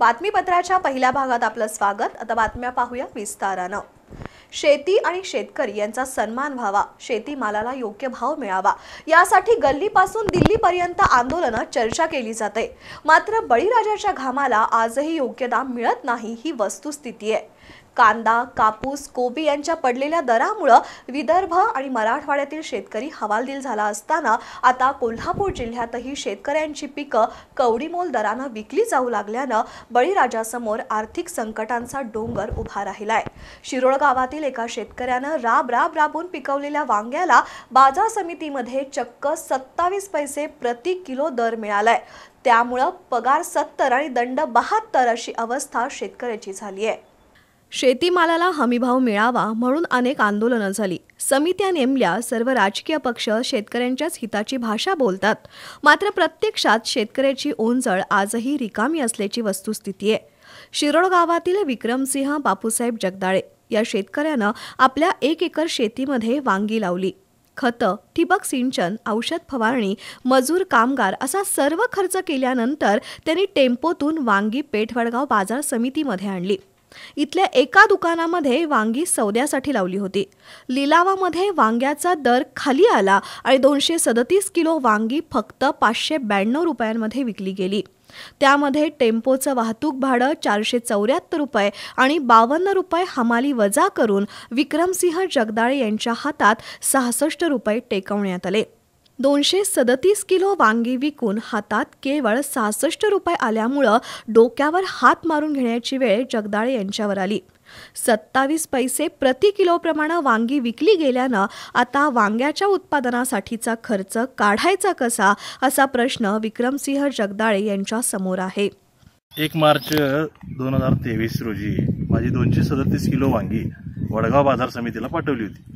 बातमीपत्राच्या पहिल्या भागात आपलं स्वागत आता बातम्या पाहूया विस्तारानं शेती आणि शेतकरी यांचा सन्मान व्हावा मालाला योग्य भाव मिळावा यासाठी गल्लीपासून दिल्लीपर्यंत आंदोलनात चर्चा केली जाते मात्र बळीराजाच्या घामाला आजही योग्य दाम मिळत नाही ही वस्तुस्थिती आहे कांदा कापूस कोबी यांच्या पडलेल्या दरामुळं विदर्भ आणि मराठवाड्यातील शेतकरी हवालदिल झाला असताना आता कोल्हापूर जिल्ह्यातही शेतकऱ्यांची पिकं कवडीमोल दरानं विकली जाऊ लागल्यानं बळीराजासमोर आर्थिक संकटांचा डोंगर उभा राहिलाय शिरोळ गावातील गावातील एका शेतकऱ्यानं राब राब राबून पिकवलेल्या वांग्याला बाजार समितीमध्ये चक्क सत्तावीस पैसे प्रति किलो दर मिळालाय त्यामुळं पगार सत्तर आणि दंड बहात्तर अशी अवस्था शेतकऱ्याची झाली आहे शेतीमालाला हमीभाव मिळावा म्हणून अनेक आंदोलनं झाली समित्या नेमल्या सर्व राजकीय पक्ष शेतकऱ्यांच्याच हिताची भाषा बोलतात मात्र प्रत्यक्षात शेतकऱ्याची ओंजळ आजही रिकामी असल्याची वस्तुस्थिती आहे शिरोळ गावातील विक्रमसिंह बापूसाहेब जगदाळे या शेतकऱ्यानं आपल्या एक एकर शेतीमध्ये वांगी लावली खतं ठिबक सिंचन औषध फवारणी मजूर कामगार असा सर्व खर्च केल्यानंतर त्यांनी टेम्पोतून वांगी पेठवडगाव बाजार समितीमध्ये आणली इथल्या एका दुकानामध्ये वांगी सौद्यासाठी लावली होती लिलावामध्ये वांग्याचा दर खाली आला आणि दोनशे सदतीस किलो वांगी फक्त पाचशे ब्याण्णव रुपयांमध्ये विकली गेली त्यामध्ये टेम्पोचं वाहतूक भाडं चारशे चौऱ्याहत्तर रुपये आणि बावन्न रुपये हमाली वजा करून विक्रमसिंह जगदाळे यांच्या हातात सहासष्ट रुपये टेकवण्यात आले दोनशे सदतीस किलो वांगी विकून हातात केवळ सहासष्ट रुपये आल्यामुळं डोक्यावर हात मारून घेण्याची वेळ जगदाळे यांच्यावर आली सत्तावीस पैसे प्रति किलोप्रमाणे वांगी विकली गेल्यानं आता वांग्याच्या उत्पादनासाठीचा खर्च काढायचा कसा असा प्रश्न विक्रमसिंह जगदाळे यांच्या समोर आहे एक मार्च दोन हजार तेवीस रोजी माझी दोनशे सदतीस किलो वांगी वडगाव बाजार समितीला पाठवली होती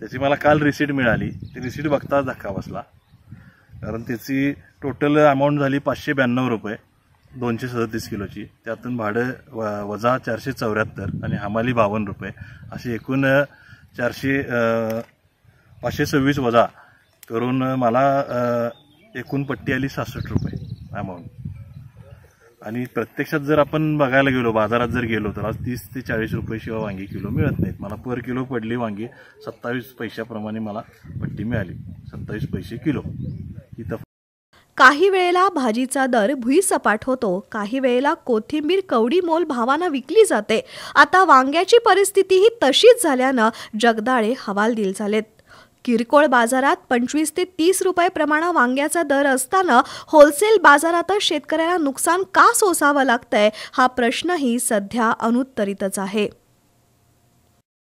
त्याची मला काल रिसीट मिळाली ती रिसीट बघताच धक्का बसला कारण त्याची टोटल अमाऊंट झाली पाचशे ब्याण्णव रुपये दोनशे सदतीस किलोची त्यातून भाडं व वजा चारशे चौऱ्याहत्तर आणि हमाली बावन्न रुपये असे एकूण चारशे पाचशे सव्वीस वजा करून मला एकूण पट्टी आली सहासष्ट रुपये आणि प्रत्यक्षात जर आपण बघायला गेलो बाजारात जर गेलो तर आज तीस ते चाळीस रुपये शिवाय वांगी किलो मिळत नाहीत मला पर किलो पडली वांगी सत्तावीस पैशाप्रमाणे मला पट्टी मिळाली सत्तावीस पैसे किलो इथं काही वेळेला भाजीचा दर भुईसपाट होतो काही वेळेला कोथिंबीर कवडी मोल भावानं विकली जाते आता वांग्याची परिस्थिती ही तशीच झाल्यानं जगदाळे हवालदिल झालेत किरकोळ बाजारात पंचवीस ते तीस रुपये प्रमाण वांग्याचा दर असताना होलसेल बाजारातच शेतकऱ्यांना नुकसान का सोसावं लागतंय हा प्रश्नही सध्या अनुत्तरितच आहे